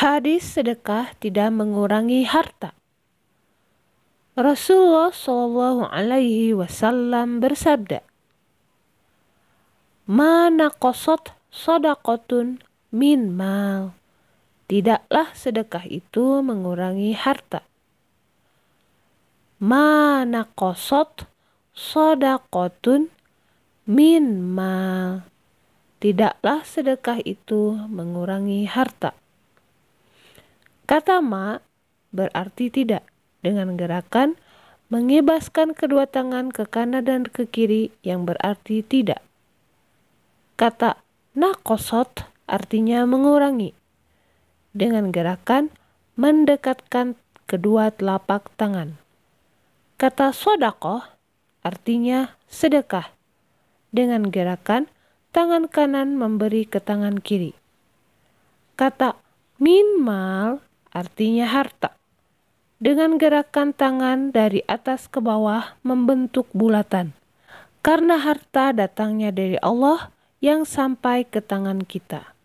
Hadis sedekah tidak mengurangi harta. Rasulullah Shallallahu Alaihi Wasallam bersabda, "Mana kosot sodakotun min mal." Tidaklah sedekah itu mengurangi harta. Mana kosot sodakotun min mal. Tidaklah sedekah itu mengurangi harta. Kata ma berarti tidak. Dengan gerakan mengibaskan kedua tangan ke kanan dan ke kiri yang berarti tidak. Kata nakosot artinya mengurangi. Dengan gerakan mendekatkan kedua telapak tangan. Kata sodakoh artinya sedekah. Dengan gerakan tangan kanan memberi ke tangan kiri. Kata minmal artinya harta. Dengan gerakan tangan dari atas ke bawah membentuk bulatan. Karena harta datangnya dari Allah yang sampai ke tangan kita.